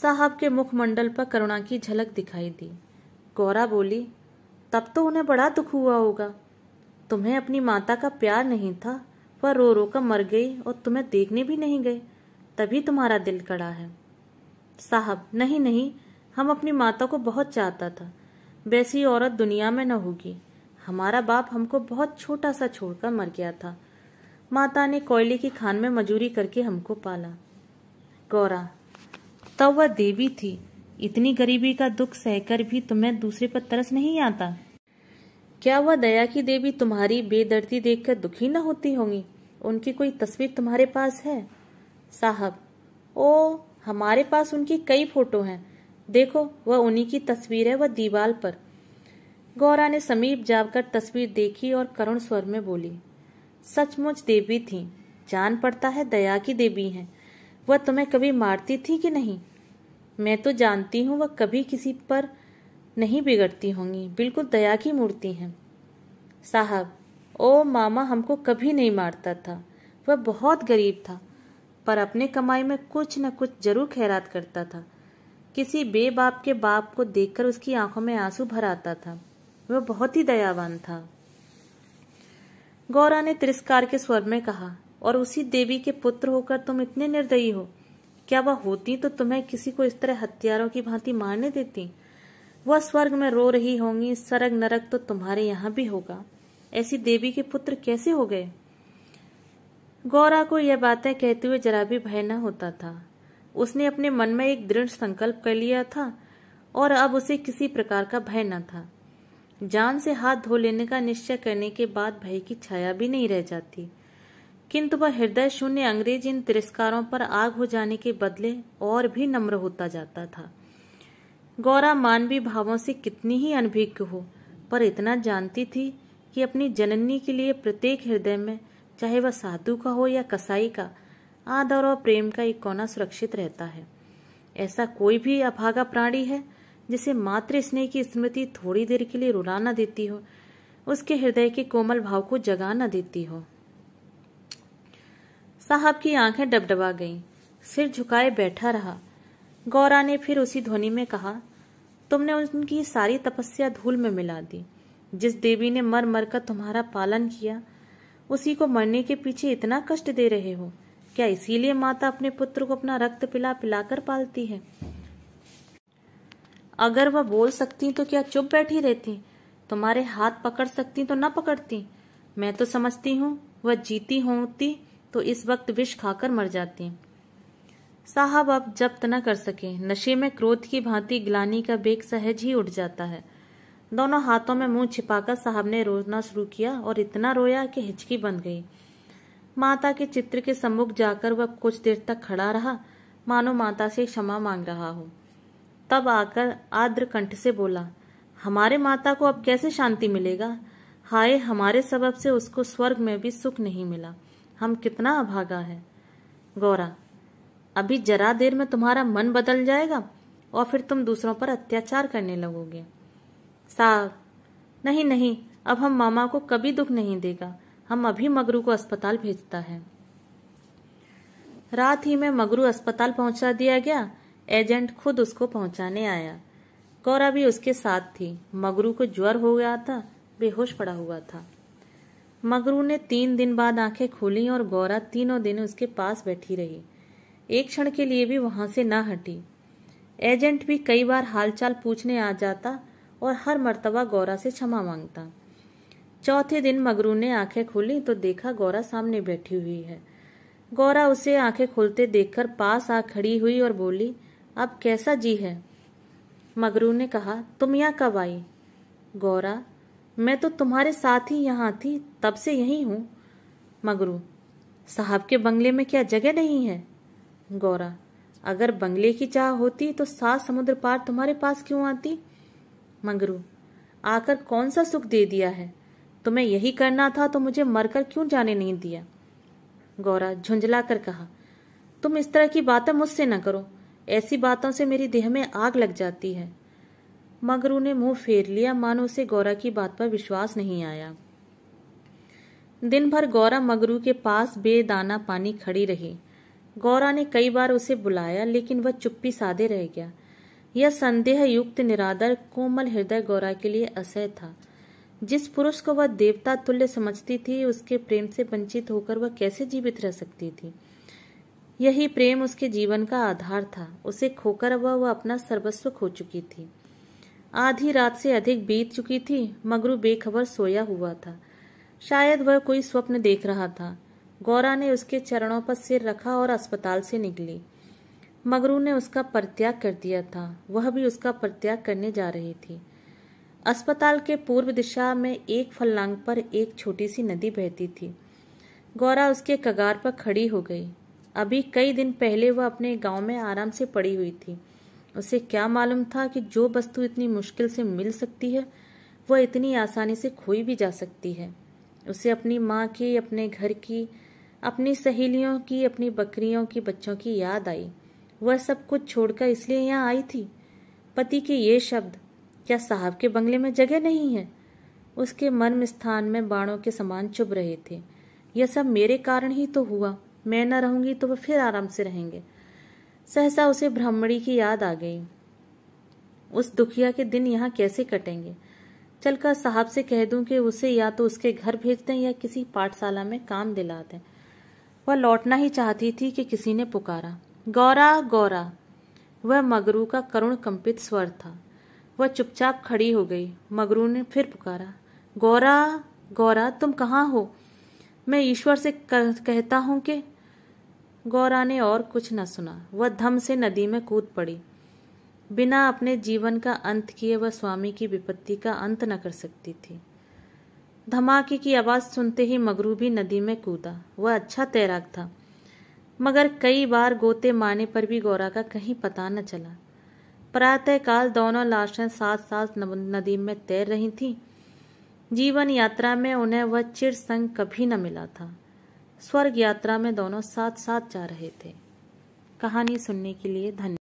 साहब के मुखमंडल पर करुणा की झलक दिखाई दी गौरा बोली तब तो उन्हें बड़ा दुख हुआ होगा तुम्हें अपनी माता का प्यार नहीं था वह रो रो कर मर गई और तुम्हें देखने भी नहीं गए तभी तुम्हारा दिल कड़ा है साहब नहीं नहीं हम अपनी माता को बहुत चाहता था वैसी औरत दुनिया में न होगी हमारा बाप हमको बहुत छोटा सा छोड़कर मर गया था माता ने कोयले की खान में मजूरी करके हमको पाला गौरा तब वह देवी थी इतनी गरीबी का दुख सहकर भी तुम्हें दूसरे पर तरस नहीं आता क्या वह दया की देवी तुम्हारी बेदर्दी देखकर दुखी न होती होंगी उनकी कोई तस्वीर तुम्हारे पास है साहब ओ हमारे पास उनकी कई फोटो हैं देखो वह उन्हीं की तस्वीर है वह दीवार पर गौरा ने समीप जाकर तस्वीर देखी और करुण स्वर में बोली सचमुच देवी थी जान पड़ता है दया की देवी हैं वह तुम्हें कभी मारती थी कि नहीं मैं तो जानती हूँ वह कभी किसी पर नहीं बिगड़ती होंगी बिल्कुल दया की मूर्ति हैं साहब ओ मामा हमको कभी नहीं मारता था वह बहुत गरीब था पर अपने कमाई में कुछ न कुछ जरूर खैरात करता था किसी बेबाप के बाप को देखकर उसकी आंखों में आंसू भर आता था वह बहुत ही दयावान था गौरा ने तिरस्कार के स्वर में कहा और उसी देवी के पुत्र होकर तुम इतने निर्दयी हो क्या वह होती तो तुम्हें किसी को इस तरह हत्यारों की भांति मारने देती वह स्वर्ग में रो रही होंगी सरग नरक तो तुम्हारे यहाँ भी होगा ऐसी देवी के पुत्र कैसे हो गए गौरा को यह बातें कहते हुए जरा भी भय न होता था उसने अपने मन में एक दृढ़ संकल्प कर लिया था और अब उसे किसी प्रकार का भय न था जान से हाथ धो लेने का निश्चय करने के बाद भय की छाया भी नहीं रह जाती किंतु वह हृदय शून्य अंग्रेज इन तिरस्कारों पर आग हो जाने के बदले और भी नम्र होता जाता था गौरा मानवीय भावों से कितनी ही अनभिज्ञ हो पर इतना जानती थी कि अपनी जननी के लिए प्रत्येक हृदय में चाहे वह साधु का हो या कसाई का आदर और प्रेम का एक कोना सुरक्षित रहता है ऐसा कोई भी अभागा प्राणी है जिसे मात्र स्नेह की स्मृति थोड़ी देर के लिए रुला ना देती हो उसके हृदय के कोमल भाव को जगा ना देती हो साहब की आंखें डबडबा गईं, सिर झुकाए बैठा रहा गौरा ने फिर उसी ध्वनि में कहा तुमने उनकी सारी तपस्या धूल में मिला दी जिस देवी ने मर मर कर तुम्हारा पालन किया उसी को मरने के पीछे इतना कष्ट दे रहे हो क्या इसीलिए माता अपने पुत्र को अपना रक्त पिला पिलाकर पालती है अगर वह बोल सकती तो क्या चुप बैठी रहती तुम्हारे हाथ पकड़ सकती तो न पकड़ती मैं तो समझती हूँ वह जीती होती तो इस वक्त विष खाकर मर जाती साहब अब जब्त न कर सके नशे में क्रोध की भांति ग्लानी का बेग सहज ही उठ जाता है दोनों हाथों में मुंह छिपाकर साहब ने रोना शुरू किया और इतना रोया कि हिचकी बन गई माता के चित्र के सम्मुख जाकर वह कुछ देर तक खड़ा रहा मानो माता से क्षमा मांग रहा हो तब आकर आर्द्र कंठ से बोला हमारे माता को अब कैसे शांति मिलेगा हाय हमारे सबब से उसको स्वर्ग में भी सुख नहीं मिला हम कितना अभागा है गौरा अभी जरा देर में तुम्हारा मन बदल जाएगा और फिर तुम दूसरों पर अत्याचार करने लगोगे साहब नहीं नहीं अब हम मामा को कभी दुख नहीं देगा हम अभी मगरू को अस्पताल भेजता है रात ही में मगरू अस्पताल पहुंचा दिया गया एजेंट खुद उसको पहुंचाने आया गौरा भी उसके साथ थी मगरू को ज्वर हो गया था बेहोश पड़ा हुआ था मगरू ने तीन दिन बाद आंखें खोली और गौरा तीनों दिन उसके पास बैठी रही एक क्षण के लिए भी वहां से ना हटी एजेंट भी कई बार हालचाल पूछने आ जाता और हर मर्तबा गौरा से क्षमा मांगता चौथे दिन मगरू ने आंखें खोली तो देखा गौरा सामने बैठी हुई है गौरा उसे आंखें खोलते देखकर पास आ खड़ी हुई और बोली अब कैसा जी है मगरू ने कहा तुम यहाँ कब आई गौरा मैं तो तुम्हारे साथ ही यहाँ थी तब से यहीं हूँ मगरू साहब के बंगले में क्या जगह नहीं है गौरा अगर बंगले की चाह होती तो सात समुद्र पार तुम्हारे पास क्यों आती मगरू आकर कौन सा सुख दे दिया है तुम्हें यही करना था तो मुझे मरकर क्यों जाने नहीं दिया गौरा झुंझला कर कहा तुम इस तरह की बातें मुझसे न करो ऐसी बातों से मेरी देह में आग लग जाती है मगरू ने मुंह फेर लिया मानो उसे गौरा की बात पर विश्वास नहीं आया दिन भर गौरा मगरू के पास बेदाना पानी खड़ी रही गौरा ने कई बार उसे बुलाया लेकिन वह चुप्पी साधे रह गया यह संदेह युक्त निरादर कोमल हृदय गौरा के लिए असह था जिस पुरुष को वह देवता तुल्य समझती थी उसके प्रेम से वंचित होकर वह कैसे जीवित रह सकती थी यही प्रेम उसके जीवन का आधार था उसे खोकर हुआ वह अपना सर्वस्व खो चुकी थी आधी रात से अधिक बीत चुकी थी मगरू बेखबर सोया हुआ था शायद वह कोई स्वप्न देख रहा था गौरा ने उसके चरणों पर सिर रखा और अस्पताल से निकली मगरू ने उसका परित्याग कर दिया था वह भी उसका परित्याग करने जा रही थी अस्पताल के पूर्व दिशा में एक फलांग पर एक छोटी सी नदी बहती थी गौरा उसके कगार पर खड़ी हो गई अभी कई दिन पहले वह अपने गांव में आराम से पड़ी हुई थी उसे क्या मालूम था कि जो वस्तु इतनी मुश्किल से मिल सकती है वह इतनी आसानी से खोई भी जा सकती है उसे अपनी माँ की अपने घर की अपनी सहेलियों की अपनी बकरियों की बच्चों की याद आई वह सब कुछ छोड़कर इसलिए यहाँ आई थी पति के ये शब्द क्या साहब के बंगले में जगह नहीं है उसके मर्म स्थान में बाणों के समान चुभ रहे थे यह सब मेरे कारण ही तो हुआ मैं न रहूंगी तो वह फिर आराम से रहेंगे सहसा उसे ब्राह्मणी की याद आ गई उस दुखिया के दिन यहाँ कैसे कटेंगे चलकर साहब से कह दूं कि उसे या तो उसके घर भेज दें या किसी पाठशाला में काम दिला दें वह लौटना ही चाहती थी कि किसी ने पुकारा गौरा गौरा वह मगरू का करुण कंपित स्वर था वह चुपचाप खड़ी हो गई मगरू ने फिर पुकारा गौरा गौरा तुम कहाँ हो मैं ईश्वर से कहता हूं कि गौरा ने और कुछ न सुना वह धम से नदी में कूद पड़ी बिना अपने जीवन का अंत किए वह स्वामी की विपत्ति का अंत न कर सकती थी धमाके की आवाज सुनते ही मगरू भी नदी में कूदा वह अच्छा तैराक था मगर कई बार गोते मारने पर भी गौरा का कहीं पता न चला प्रातःकाल दोनों लाशें साथ साथ नदी में तैर रही थीं जीवन यात्रा में उन्हें वह चिर संग कभी न मिला था स्वर्ग यात्रा में दोनों साथ साथ जा रहे थे कहानी सुनने के लिए धन्यवाद